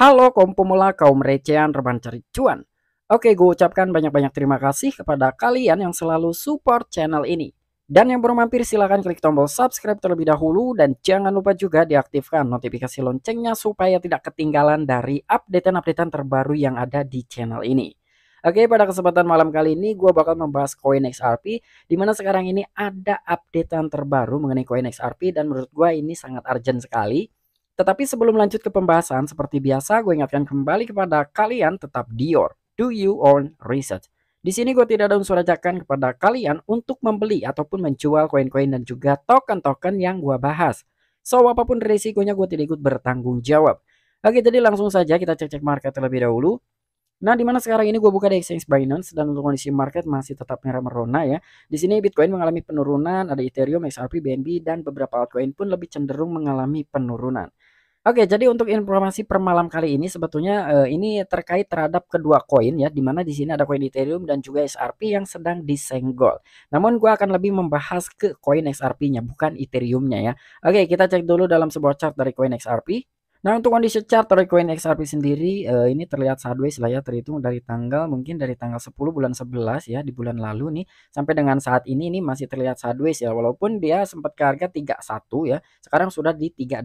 Halo kaum pemula, kaum recehan, reban cari cuan. Oke, gue ucapkan banyak-banyak terima kasih kepada kalian yang selalu support channel ini. Dan yang baru mampir silahkan klik tombol subscribe terlebih dahulu dan jangan lupa juga diaktifkan notifikasi loncengnya supaya tidak ketinggalan dari updatean-updatean terbaru yang ada di channel ini. Oke, pada kesempatan malam kali ini gue bakal membahas koin XRP dimana sekarang ini ada updatean terbaru mengenai koin XRP dan menurut gue ini sangat urgent sekali tetapi sebelum lanjut ke pembahasan, seperti biasa gue ingatkan kembali kepada kalian tetap Dior, do you own research. Di sini gue tidak ada unsur ajakan kepada kalian untuk membeli ataupun menjual koin-koin dan juga token-token yang gue bahas. So, apapun resikonya gue tidak ikut bertanggung jawab. Oke, jadi langsung saja kita cek-cek market terlebih dahulu. Nah, di mana sekarang ini gue buka di exchange Binance dan untuk kondisi market masih tetap merah merona ya. Di sini Bitcoin mengalami penurunan, ada Ethereum, XRP, BNB, dan beberapa altcoin pun lebih cenderung mengalami penurunan. Oke, jadi untuk informasi per malam kali ini sebetulnya uh, ini terkait terhadap kedua koin ya, di mana di sini ada koin Ethereum dan juga XRP yang sedang disenggol. Namun gue akan lebih membahas ke koin XRP-nya, bukan Ethereum-nya ya. Oke, kita cek dulu dalam sebuah chart dari koin XRP. Nah untuk kondisi chart dari koin XRP sendiri uh, ini terlihat sideways lah ya terhitung dari tanggal mungkin dari tanggal 10 bulan 11 ya di bulan lalu nih sampai dengan saat ini ini masih terlihat sideways ya walaupun dia sempat ke harga 31 ya sekarang sudah di 38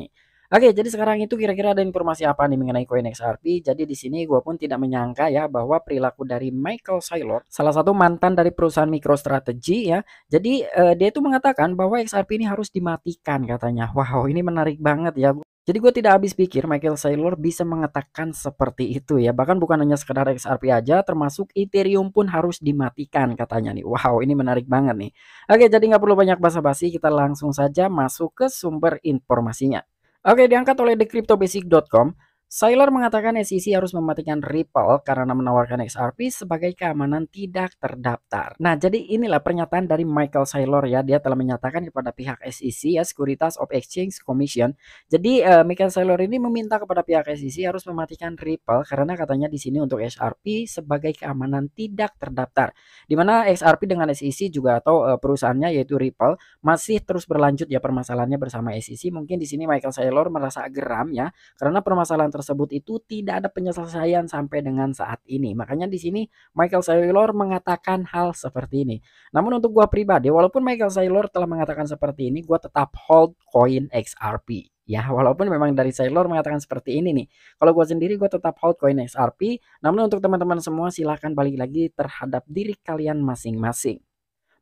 nih. Oke, jadi sekarang itu kira-kira ada informasi apa nih mengenai koin XRP. Jadi di sini gue pun tidak menyangka ya bahwa perilaku dari Michael Saylor, salah satu mantan dari perusahaan MicroStrategy ya. Jadi uh, dia itu mengatakan bahwa XRP ini harus dimatikan katanya. Wow, ini menarik banget ya. Jadi gue tidak habis pikir Michael Saylor bisa mengatakan seperti itu ya. Bahkan bukan hanya sekedar XRP aja, termasuk Ethereum pun harus dimatikan katanya nih. Wow, ini menarik banget nih. Oke, jadi nggak perlu banyak basa-basi, kita langsung saja masuk ke sumber informasinya. Oke, diangkat oleh thecryptobasic.com, Sailor mengatakan SEC harus mematikan Ripple karena menawarkan XRP sebagai keamanan tidak terdaftar. Nah, jadi inilah pernyataan dari Michael Sailor ya. Dia telah menyatakan kepada pihak SEC ya, Securities of Exchange Commission. Jadi uh, Michael Sailor ini meminta kepada pihak SEC harus mematikan Ripple karena katanya di sini untuk XRP sebagai keamanan tidak terdaftar. Dimana XRP dengan SEC juga atau uh, perusahaannya yaitu Ripple masih terus berlanjut ya permasalahannya bersama SEC. Mungkin di sini Michael Sailor merasa geram ya karena permasalahan tersebut itu tidak ada penyelesaian sampai dengan saat ini. Makanya di sini Michael Saylor mengatakan hal seperti ini. Namun untuk gua pribadi walaupun Michael Saylor telah mengatakan seperti ini, gua tetap hold koin XRP ya walaupun memang dari Saylor mengatakan seperti ini nih kalau gua sendiri gua tetap hold koin XRP namun untuk teman-teman semua silahkan balik lagi terhadap diri kalian masing-masing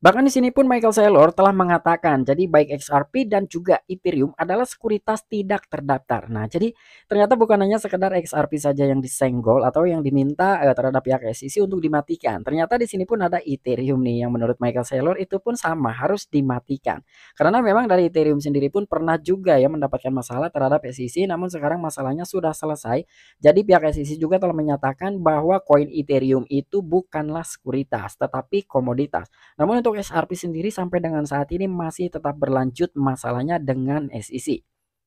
Bahkan di sini pun Michael Saylor telah mengatakan jadi baik XRP dan juga Ethereum adalah sekuritas tidak terdaftar. Nah, jadi ternyata bukan hanya sekedar XRP saja yang disenggol atau yang diminta eh, terhadap pihak SEC untuk dimatikan. Ternyata di sini pun ada Ethereum nih yang menurut Michael Saylor itu pun sama harus dimatikan. Karena memang dari Ethereum sendiri pun pernah juga ya mendapatkan masalah terhadap SEC namun sekarang masalahnya sudah selesai. Jadi pihak SEC juga telah menyatakan bahwa koin Ethereum itu bukanlah sekuritas tetapi komoditas. Namun untuk untuk SRP sendiri sampai dengan saat ini masih tetap berlanjut masalahnya dengan SEC.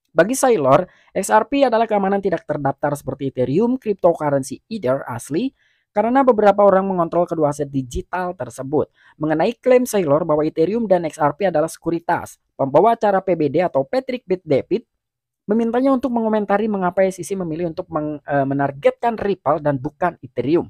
Bagi Sailor, XRP adalah keamanan tidak terdaftar seperti Ethereum, cryptocurrency Ether asli, karena beberapa orang mengontrol kedua aset digital tersebut. Mengenai klaim Sailor bahwa Ethereum dan XRP adalah sekuritas, pembawa acara PBD atau Patrick Bit David memintanya untuk mengomentari mengapa SEC memilih untuk eh, menargetkan Ripple dan bukan Ethereum.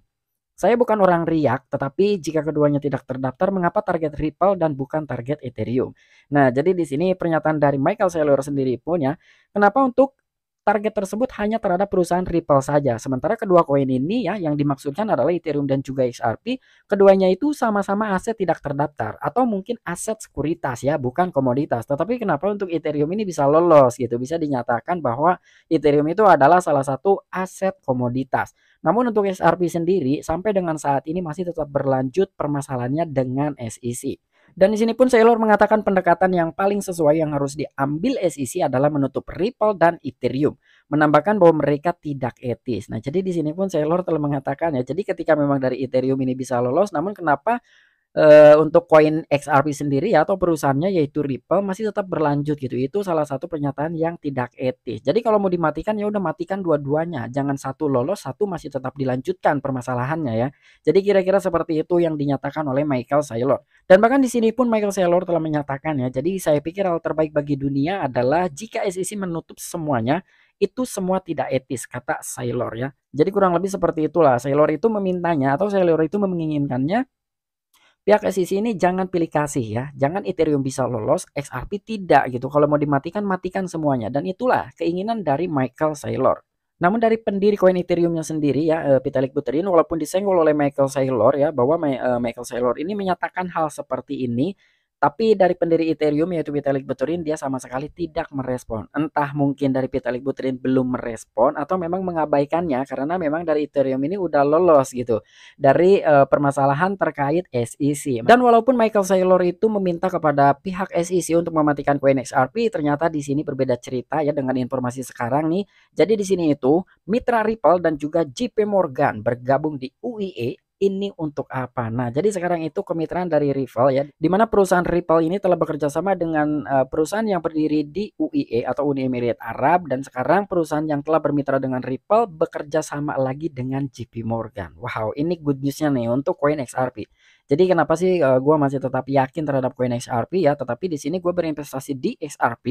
Saya bukan orang riak, tetapi jika keduanya tidak terdaftar, mengapa target Ripple dan bukan target Ethereum? Nah, jadi di sini pernyataan dari Michael Saylor sendiri punya, kenapa untuk target tersebut hanya terhadap perusahaan Ripple saja. Sementara kedua koin ini ya yang dimaksudkan adalah Ethereum dan juga XRP, keduanya itu sama-sama aset tidak terdaftar atau mungkin aset sekuritas ya, bukan komoditas. Tetapi kenapa untuk Ethereum ini bisa lolos gitu? Bisa dinyatakan bahwa Ethereum itu adalah salah satu aset komoditas. Namun untuk SRP sendiri sampai dengan saat ini masih tetap berlanjut permasalahannya dengan SEC. Dan di sini pun Sailor mengatakan pendekatan yang paling sesuai yang harus diambil SEC adalah menutup Ripple dan Ethereum, menambahkan bahwa mereka tidak etis. Nah, jadi di sini pun Sailor telah mengatakan ya, jadi ketika memang dari Ethereum ini bisa lolos, namun kenapa Uh, untuk koin XRP sendiri ya atau perusahaannya yaitu Ripple masih tetap berlanjut gitu. Itu salah satu pernyataan yang tidak etis. Jadi kalau mau dimatikan ya udah matikan dua-duanya. Jangan satu lolos, satu masih tetap dilanjutkan permasalahannya ya. Jadi kira-kira seperti itu yang dinyatakan oleh Michael Saylor. Dan bahkan di sini pun Michael Saylor telah menyatakan ya. Jadi saya pikir hal terbaik bagi dunia adalah jika SEC menutup semuanya itu semua tidak etis kata Saylor ya. Jadi kurang lebih seperti itulah. Saylor itu memintanya atau Saylor itu menginginkannya pihak SEC ini jangan pilih kasih ya. Jangan Ethereum bisa lolos, XRP tidak gitu. Kalau mau dimatikan, matikan semuanya. Dan itulah keinginan dari Michael Saylor. Namun dari pendiri koin Ethereumnya sendiri ya eh, Vitalik Buterin walaupun disenggol oleh Michael Saylor ya bahwa eh, Michael Saylor ini menyatakan hal seperti ini tapi dari pendiri Ethereum yaitu Vitalik Buterin dia sama sekali tidak merespon. Entah mungkin dari Vitalik Buterin belum merespon atau memang mengabaikannya karena memang dari Ethereum ini udah lolos gitu dari uh, permasalahan terkait SEC. Dan walaupun Michael Saylor itu meminta kepada pihak SEC untuk mematikan koin XRP, ternyata di sini berbeda cerita ya dengan informasi sekarang nih. Jadi di sini itu Mitra Ripple dan juga JP Morgan bergabung di UIE ini untuk apa. Nah, jadi sekarang itu kemitraan dari Ripple ya, di mana perusahaan Ripple ini telah bekerja sama dengan uh, perusahaan yang berdiri di UIE atau Uni Emirat Arab dan sekarang perusahaan yang telah bermitra dengan Ripple bekerja sama lagi dengan JP Morgan. Wow, ini good newsnya nih untuk koin XRP. Jadi kenapa sih uh, gue masih tetap yakin terhadap koin XRP ya? Tetapi di sini gue berinvestasi di XRP,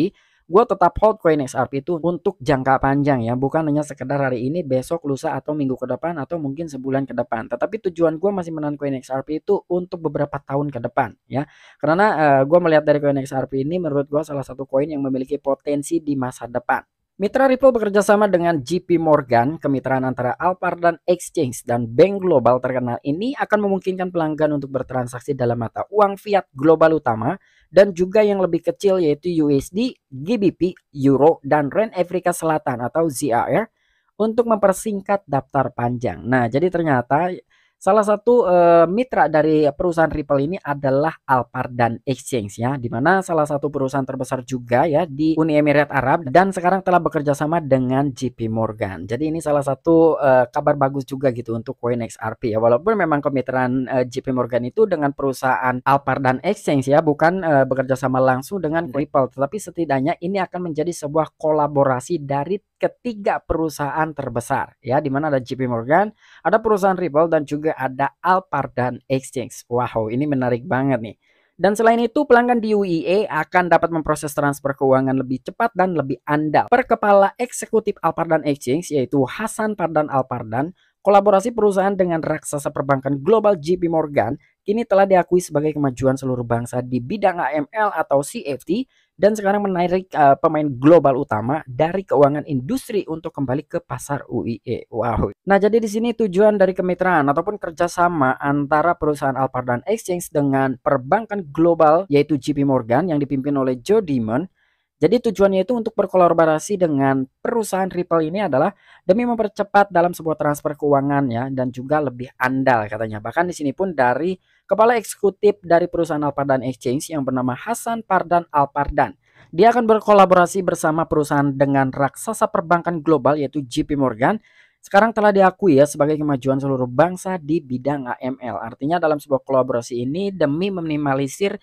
gue tetap hold koin XRP itu untuk jangka panjang ya, bukan hanya sekedar hari ini, besok, lusa atau minggu ke depan atau mungkin sebulan ke depan. Tetapi tujuan gue masih menahan koin XRP itu untuk beberapa tahun ke depan ya. Karena uh, gue melihat dari koin XRP ini menurut gue salah satu koin yang memiliki potensi di masa depan Mitra Ripple bekerja sama dengan JP Morgan, kemitraan antara Alpar dan Exchange dan bank global terkenal ini akan memungkinkan pelanggan untuk bertransaksi dalam mata uang fiat global utama dan juga yang lebih kecil yaitu USD, GBP, Euro, dan Ren Afrika Selatan atau ZAR untuk mempersingkat daftar panjang. Nah, jadi ternyata Salah satu uh, mitra dari perusahaan Ripple ini adalah Alpardan Exchange ya, di mana salah satu perusahaan terbesar juga ya di Uni Emirat Arab dan sekarang telah bekerja sama dengan JP Morgan. Jadi ini salah satu uh, kabar bagus juga gitu untuk XRP ya. Walaupun memang kemitraan uh, eh, JP Morgan itu dengan perusahaan Alpardan Exchange ya, bukan uh, bekerja sama langsung dengan iya. Ripple, tetapi setidaknya ini akan menjadi sebuah kolaborasi dari ketiga perusahaan terbesar ya, di mana ada JP Morgan, ada perusahaan Ripple dan juga juga ada Alphard dan Exchange. Wow, ini menarik banget nih. Dan selain itu, pelanggan di UEA akan dapat memproses transfer keuangan lebih cepat dan lebih andal. Per kepala eksekutif Alpardan Exchange, yaitu Hasan Pardan Alpardan, Kolaborasi perusahaan dengan raksasa perbankan global JP Morgan kini telah diakui sebagai kemajuan seluruh bangsa di bidang AML atau CFT dan sekarang menarik uh, pemain global utama dari keuangan industri untuk kembali ke pasar UIE. Wow. Nah, jadi di sini tujuan dari kemitraan ataupun kerjasama antara perusahaan Alpar dan Exchange dengan perbankan global yaitu JP Morgan yang dipimpin oleh Joe Dimon jadi tujuannya itu untuk berkolaborasi dengan perusahaan Ripple ini adalah demi mempercepat dalam sebuah transfer keuangan ya dan juga lebih andal katanya. Bahkan di sini pun dari kepala eksekutif dari perusahaan Alpardan Exchange yang bernama Hasan Pardan Alpardan. Dia akan berkolaborasi bersama perusahaan dengan raksasa perbankan global yaitu JP Morgan sekarang telah diakui ya sebagai kemajuan seluruh bangsa di bidang AML. Artinya dalam sebuah kolaborasi ini demi meminimalisir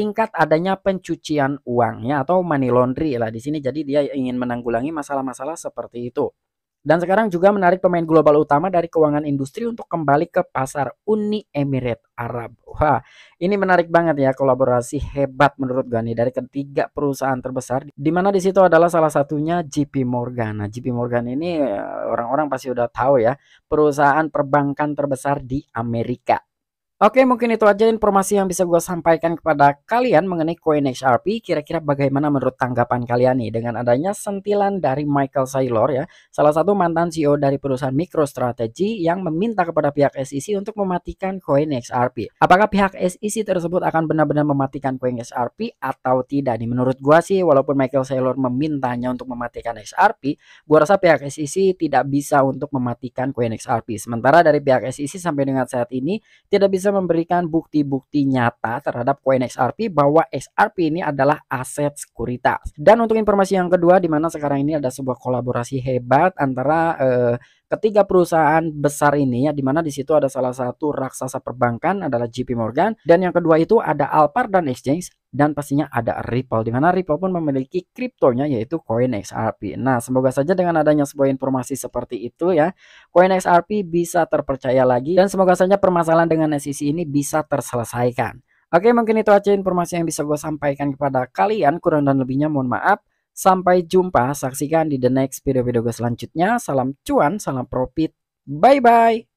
tingkat adanya pencucian uangnya atau money laundry lah di sini. Jadi dia ingin menanggulangi masalah-masalah seperti itu. Dan sekarang juga menarik pemain global utama dari keuangan industri untuk kembali ke pasar Uni Emirat Arab. Wah, ini menarik banget ya kolaborasi hebat menurut gani dari ketiga perusahaan terbesar. Di mana di situ adalah salah satunya JP Morgan. Nah, JP Morgan ini eh, orang-orang pasti udah tahu ya perusahaan perbankan terbesar di Amerika. Oke, mungkin itu aja informasi yang bisa gue sampaikan kepada kalian mengenai koin XRP. Kira-kira bagaimana menurut tanggapan kalian nih dengan adanya sentilan dari Michael Saylor ya, salah satu mantan CEO dari perusahaan MicroStrategy yang meminta kepada pihak SEC untuk mematikan koin XRP. Apakah pihak SEC tersebut akan benar-benar mematikan koin XRP atau tidak nih? Menurut gue sih, walaupun Michael Saylor memintanya untuk mematikan XRP, gue rasa pihak SEC tidak bisa untuk mematikan koin XRP. Sementara dari pihak SEC sampai dengan saat ini tidak bisa bisa memberikan bukti-bukti nyata terhadap koin XRP bahwa XRP ini adalah aset sekuritas. Dan untuk informasi yang kedua di mana sekarang ini ada sebuah kolaborasi hebat antara eh, ketiga perusahaan besar ini ya di mana di situ ada salah satu raksasa perbankan adalah JP Morgan dan yang kedua itu ada Alpar dan Exchange dan pastinya ada Ripple di mana Ripple pun memiliki kriptonya yaitu koin XRP. Nah, semoga saja dengan adanya sebuah informasi seperti itu ya, koin XRP bisa terpercaya lagi dan semoga saja permasalahan dengan SEC ini bisa terselesaikan. Oke, mungkin itu aja informasi yang bisa gue sampaikan kepada kalian. Kurang dan lebihnya mohon maaf. Sampai jumpa, saksikan di the next video-video gue selanjutnya. Salam cuan, salam profit. Bye-bye.